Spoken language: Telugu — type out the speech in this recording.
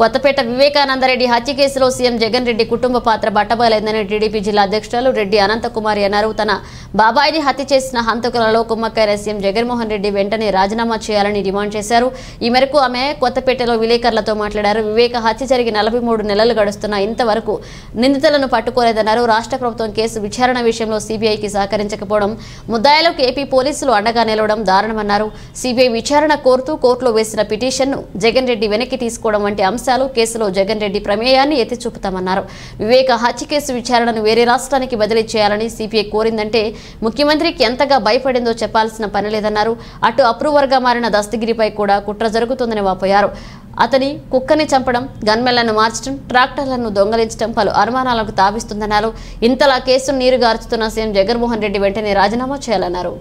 కొత్తపేట వివేకానందరెడ్డి హత్య కేసులో సీఎం జగన్ రెడ్డి కుటుంబ పాత్ర బట్టబయలైందని టీడీపీ జిల్లా అధ్యక్షురాలు రెడ్డి అనంతకుమారి అన్నారు తన బాబాయిని హత్య చేసిన హంతకులలో కుమ్మక్కైన సీఎం జగన్మోహన్ రెడ్డి వెంటనే రాజీనామా చేయాలని డిమాండ్ చేశారు ఈ మేరకు ఆమె కొత్తపేటలో విలేకరులతో మాట్లాడారు వివేక హత్య జరిగి నలభై నెలలు గడుస్తున్నా ఇంతవరకు నిందితులను పట్టుకోలేదన్నారు రాష్ట్ర ప్రభుత్వం కేసు విచారణ విషయంలో సీబీఐకి సహకరించకపోవడం ముద్దాయిలకు ఏపీ పోలీసులు అండగా నిలవడం దారుణమన్నారు సీబీఐ విచారణ కోరుతూ కోర్టులో వేసిన పిటిషన్ను జగన్ రెడ్డి వెనక్కి తీసుకోవడం వంటి అంశం అంశాలు కేసులో జగన్ రెడ్డి ప్రమేయాన్ని ఎత్తి చూపుతామన్నారు వివేక హత్య కేసు విచారణను వేరే రాష్ట్రానికి బదిలీ చేయాలని సిపిఐ కోరిందంటే ముఖ్యమంత్రికి ఎంతగా భయపడిందో చెప్పాల్సిన పని లేదన్నారు అటు అప్రూవర్గా మారిన దస్తగిరిపై కూడా కుట్ర జరుగుతుందని వాపోయారు అతని కుక్కని చంపడం గన్మెన్లను మార్చడం ట్రాక్టర్లను దొంగలించడం పలు అనుమానాలకు తావిస్తుందన్నారు ఇంతలా కేసును నీరుగార్చుతున్న సీఎం జగన్మోహన్ రెడ్డి వెంటనే రాజీనామా చేయాలన్నారు